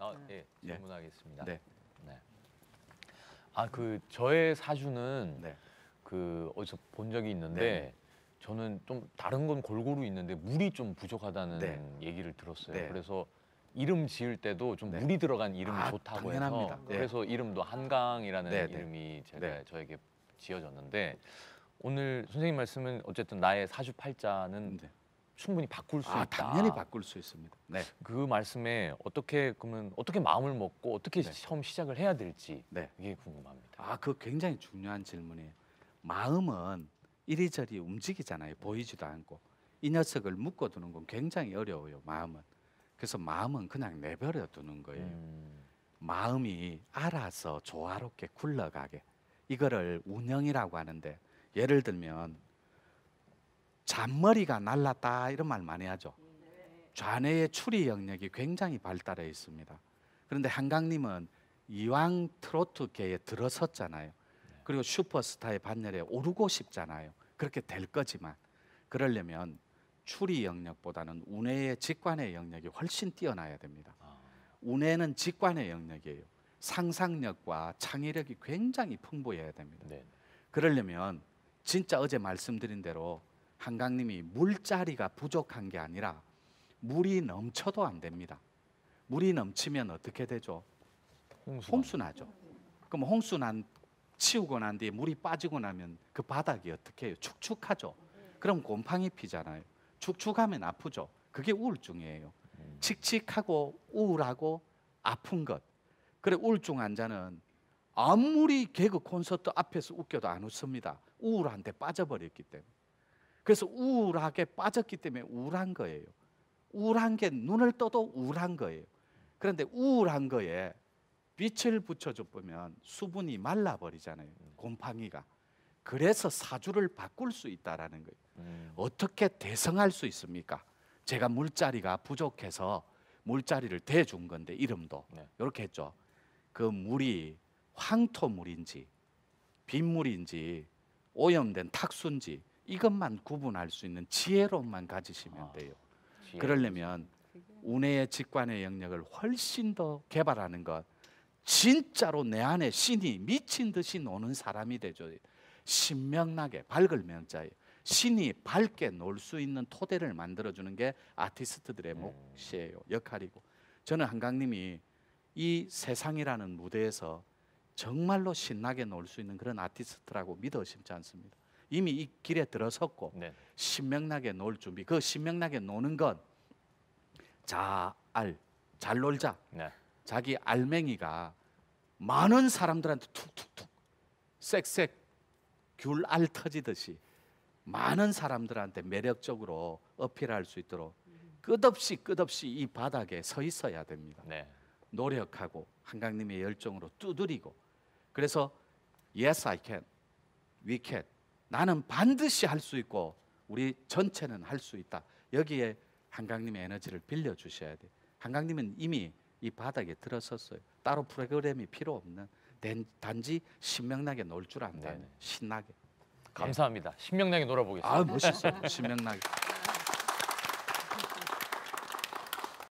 아, 네. 예, 네. 질문하겠습니다. 네. 네. 아, 그 저의 사주는 네. 그 어디서 본 적이 있는데 네. 저는 좀 다른 건 골고루 있는데 물이 좀 부족하다는 네. 얘기를 들었어요. 네. 그래서 이름 지을 때도 좀 네. 물이 들어간 이름이 아, 좋다고 당연합니다. 해서 네. 그래서 이름도 한강이라는 네, 네. 이름이 제가 네. 저에게 지어졌는데 오늘 선생님 말씀은 어쨌든 나의 사주 팔자는 네. 충분히 바꿀 수 아, 있다. 당연히 바꿀 수 있습니다. 네. 그 말씀에 어떻게 그러면 어떻게 마음을 먹고 어떻게 네. 처음 시작을 해야 될지 네. 이게 궁금합니다. 아, 그 굉장히 중요한 질문이에요. 마음은 이리저리 움직이잖아요. 보이지도 않고 이 녀석을 묶어두는 건 굉장히 어려워요. 마음은 그래서 마음은 그냥 내버려두는 거예요. 음. 마음이 알아서 조화롭게 굴러가게 이거를 운영이라고 하는데 예를 들면 잔머리가 날랐다 이런 말 많이 하죠. 좌뇌의 추리 영역이 굉장히 발달해 있습니다. 그런데 한강님은 이왕 트로트계에 들어섰잖아요. 그리고 슈퍼스타의 반열에 오르고 싶잖아요. 그렇게 될 거지만 그러려면 추리 영역보다는 운의 직관의 영역이 훨씬 뛰어나야 됩니다. 운에는 아. 직관의 영역이에요. 상상력과 창의력이 굉장히 풍부해야 됩니다. 네. 그러려면 진짜 어제 말씀드린 대로 한강님이 물자리가 부족한 게 아니라 물이 넘쳐도 안 됩니다. 물이 넘치면 어떻게 되죠? 홍수가. 홍수나죠. 그럼 홍수난 치우고 난 뒤에 물이 빠지고 나면 그 바닥이 어떻게 해요? 축축하죠. 그럼 곰팡이 피잖아요. 축축하면 아프죠. 그게 우울증이에요. 음. 칙칙하고 우울하고 아픈 것. 그래 우울증 환자는 아무리 개그 콘서트 앞에서 웃겨도 안 웃습니다. 우울한데 빠져버렸기 때문에. 그래서 우울하게 빠졌기 때문에 우울한 거예요. 우울한 게 눈을 떠도 우울한 거예요. 그런데 우울한 거에 빛을 붙여줘 보면 수분이 말라버리잖아요. 곰팡이가. 그래서 사주를 바꿀 수 있다라는 거예요. 음. 어떻게 대성할 수 있습니까? 제가 물자리가 부족해서 물자리를 대준 건데 이름도 네. 이렇게 했죠. 그 물이 황토물인지 빗물인지 오염된 탁순지 이것만 구분할 수 있는 지혜로만 가지시면 아, 돼요. 그러려면 운의 직관의 영역을 훨씬 더 개발하는 것 진짜로 내 안에 신이 미친 듯이 노는 사람이 되죠. 신명나게 밝을 명자에 신이 밝게 놀 수 있는 토대를 만들어 주는 게 아티스트들의 네. 몫이에요. 역할이고. 저는 한강님이 이 세상이라는 무대에서 정말로 신나게 놀 수 있는 그런 아티스트라고 믿어 심지 않습니다. 이미 이 길에 들어섰고 네. 신명나게 놀 준비. 그 신명나게 노는 건 자알 잘 놀자. 네. 자기 알맹이가 많은 사람들한테 툭툭툭 쌕쌕 귤알 터지듯이 많은 사람들한테 매력적으로 어필할 수 있도록 끝없이 끝없이 이 바닥에 서 있어야 됩니다. 네. 노력하고 한강님의 열정으로 두드리고 그래서 yes I can, we can 나는 반드시 할 수 있고 우리 전체는 할 수 있다. 여기에 한강님의 에너지를 빌려 주셔야 돼. 한강님은 이미 이 바닥에 들어섰어요. 따로 프로그램이 필요 없는 단지 신명나게 놀 줄안다 네. 신나게. 감사합니다. 신명나게 놀아보겠습니다. 아 멋있어요. 신명나게.